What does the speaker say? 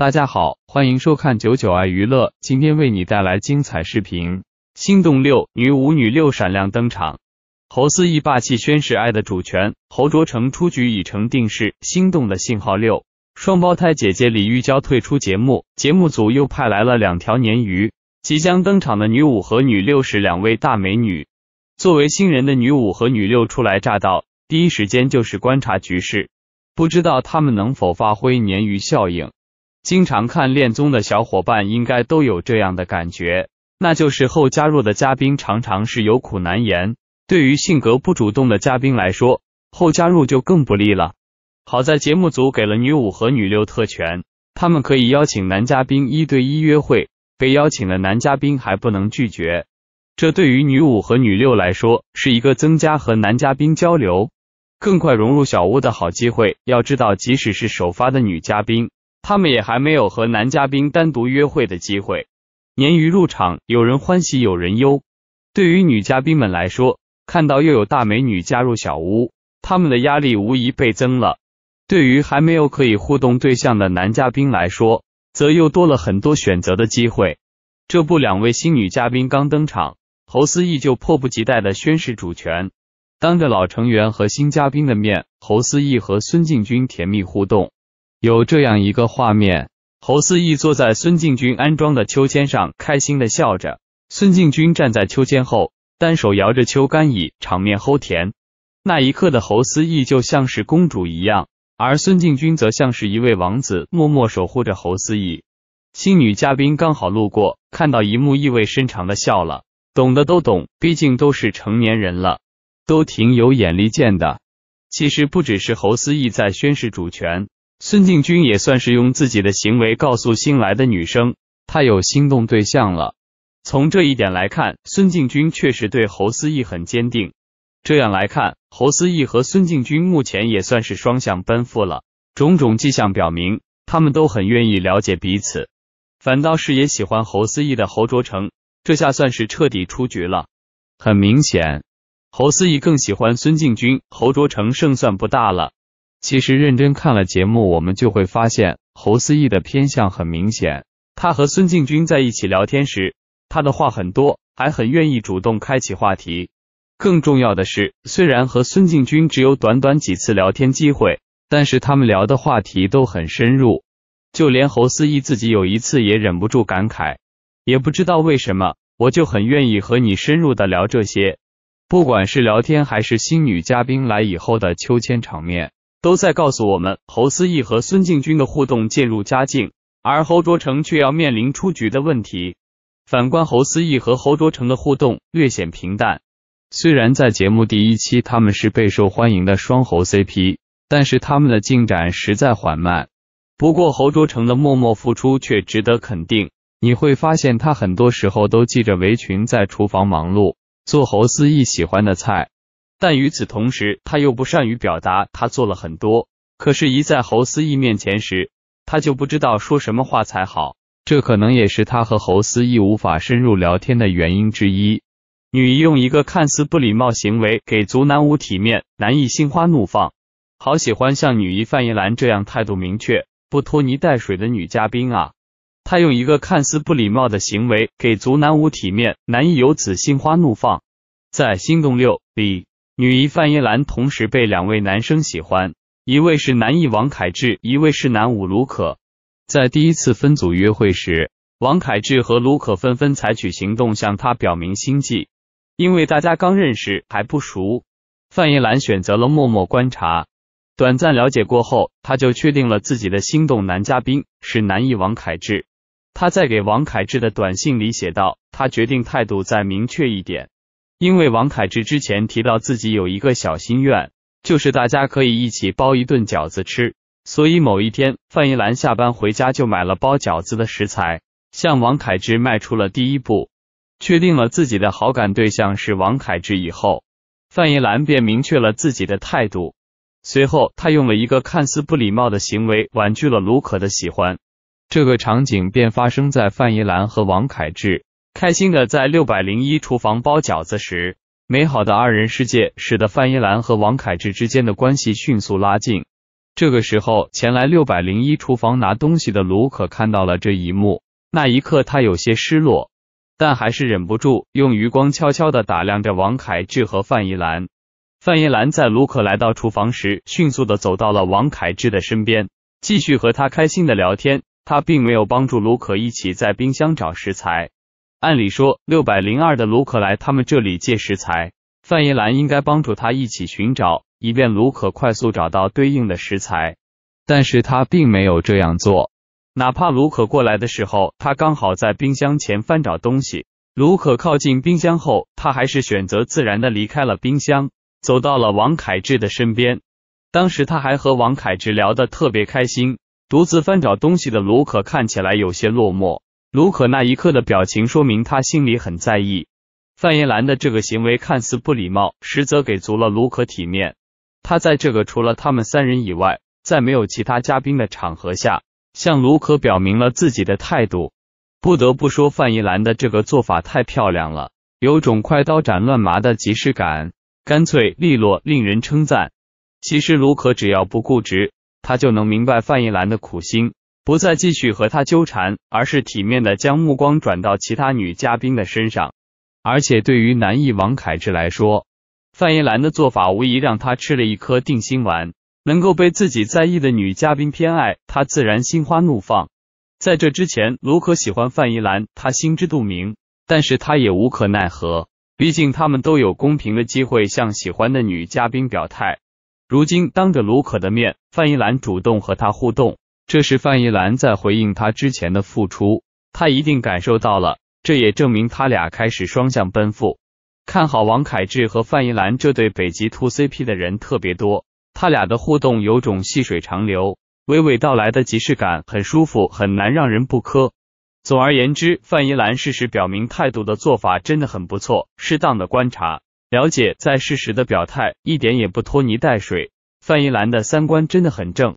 大家好，欢迎收看九九爱娱乐，今天为你带来精彩视频。心动六女舞女六闪亮登场，侯思义霸气宣誓爱的主权，侯卓成出局已成定势。心动的信号六，双胞胎姐姐李玉娇退出节目，节目组又派来了两条鲶鱼。即将登场的女五和女六是两位大美女。作为新人的女五和女六初来乍到，第一时间就是观察局势，不知道她们能否发挥鲶鱼效应。经常看恋综的小伙伴应该都有这样的感觉，那就是后加入的嘉宾常常是有苦难言。对于性格不主动的嘉宾来说，后加入就更不利了。好在节目组给了女五和女六特权，他们可以邀请男嘉宾一对一约会，被邀请的男嘉宾还不能拒绝。这对于女五和女六来说是一个增加和男嘉宾交流、更快融入小屋的好机会。要知道，即使是首发的女嘉宾。他们也还没有和男嘉宾单独约会的机会。鲶鱼入场，有人欢喜有人忧。对于女嘉宾们来说，看到又有大美女加入小屋，他们的压力无疑倍增了。对于还没有可以互动对象的男嘉宾来说，则又多了很多选择的机会。这不，两位新女嘉宾刚登场，侯思义就迫不及待的宣誓主权。当着老成员和新嘉宾的面，侯思义和孙敬君甜蜜互动。有这样一个画面，侯思义坐在孙敬军安装的秋千上，开心的笑着。孙敬军站在秋千后，单手摇着秋杆椅，场面齁甜。那一刻的侯思义就像是公主一样，而孙敬军则像是一位王子，默默守护着侯思义。新女嘉宾刚好路过，看到一幕意味深长的笑了，懂的都懂，毕竟都是成年人了，都挺有眼力见的。其实不只是侯思义在宣誓主权。孙敬军也算是用自己的行为告诉新来的女生，他有心动对象了。从这一点来看，孙敬军确实对侯思义很坚定。这样来看，侯思义和孙敬军目前也算是双向奔赴了。种种迹象表明，他们都很愿意了解彼此，反倒是也喜欢侯思义的侯卓成，这下算是彻底出局了。很明显，侯思义更喜欢孙敬军，侯卓成胜算不大了。其实认真看了节目，我们就会发现侯思义的偏向很明显。他和孙敬君在一起聊天时，他的话很多，还很愿意主动开启话题。更重要的是，虽然和孙敬君只有短短几次聊天机会，但是他们聊的话题都很深入。就连侯思义自己有一次也忍不住感慨，也不知道为什么，我就很愿意和你深入的聊这些，不管是聊天还是新女嘉宾来以后的秋千场面。都在告诉我们，侯思义和孙敬君的互动渐入佳境，而侯卓成却要面临出局的问题。反观侯思义和侯卓成的互动略显平淡，虽然在节目第一期他们是备受欢迎的双侯 CP，但是他们的进展实在缓慢。不过侯卓成的默默付出却值得肯定，你会发现他很多时候都系着围裙在厨房忙碌，做侯思义喜欢的菜。但与此同时，他又不善于表达。他做了很多，可是，一在侯思义面前时，他就不知道说什么话才好。这可能也是他和侯思义无法深入聊天的原因之一。女一用一个看似不礼貌行为给足男五体面，男一心花怒放，好喜欢像女一范一兰这样态度明确、不拖泥带水的女嘉宾啊！她用一个看似不礼貌的行为给足男五体面，男一由此心花怒放，在心动六里。女一范依兰同时被两位男生喜欢，一位是男一王凯志，一位是男五卢可。在第一次分组约会时，王凯志和卢可纷纷采取行动向她表明心迹。因为大家刚认识还不熟，范一兰选择了默默观察。短暂了解过后，他就确定了自己的心动男嘉宾是男一王凯志。他在给王凯志的短信里写道：“他决定态度再明确一点。”因为王凯之之前提到自己有一个小心愿，就是大家可以一起包一顿饺子吃，所以某一天，范一兰下班回家就买了包饺子的食材，向王凯之迈出了第一步。确定了自己的好感对象是王凯之以后，范一兰便明确了自己的态度。随后，他用了一个看似不礼貌的行为婉拒了卢可的喜欢。这个场景便发生在范一兰和王凯之。开心的在六百零一厨房包饺子时，美好的二人世界使得范依兰和王凯志之间的关系迅速拉近。这个时候，前来六百零一厨房拿东西的卢可看到了这一幕，那一刻他有些失落，但还是忍不住用余光悄悄的打量着王凯志和范依兰。范依兰在卢可来到厨房时，迅速的走到了王凯志的身边，继续和他开心的聊天。他并没有帮助卢可一起在冰箱找食材。按理说，六百零二的卢可来他们这里借食材，范一兰应该帮助他一起寻找，以便卢可快速找到对应的食材。但是他并没有这样做。哪怕卢可过来的时候，他刚好在冰箱前翻找东西。卢可靠近冰箱后，他还是选择自然的离开了冰箱，走到了王凯志的身边。当时他还和王凯志聊得特别开心。独自翻找东西的卢可看起来有些落寞。卢可那一刻的表情说明他心里很在意。范一兰的这个行为看似不礼貌，实则给足了卢可体面。他在这个除了他们三人以外，在没有其他嘉宾的场合下，向卢可表明了自己的态度。不得不说，范一兰的这个做法太漂亮了，有种快刀斩乱麻的即视感，干脆利落，令人称赞。其实，卢可只要不固执，他就能明白范一兰的苦心。不再继续和他纠缠，而是体面的将目光转到其他女嘉宾的身上。而且对于男一王凯志来说，范依兰的做法无疑让他吃了一颗定心丸。能够被自己在意的女嘉宾偏爱，他自然心花怒放。在这之前，卢可喜欢范依兰，他心知肚明，但是他也无可奈何。毕竟他们都有公平的机会向喜欢的女嘉宾表态。如今当着卢可的面，范依兰主动和他互动。这是范一兰在回应他之前的付出，他一定感受到了，这也证明他俩开始双向奔赴。看好王凯志和范一兰这对北极兔 CP 的人特别多，他俩的互动有种细水长流、娓娓道来的即视感，很舒服，很难让人不磕。总而言之，范一兰适时表明态度的做法真的很不错，适当的观察、了解，在适时的表态，一点也不拖泥带水。范一兰的三观真的很正。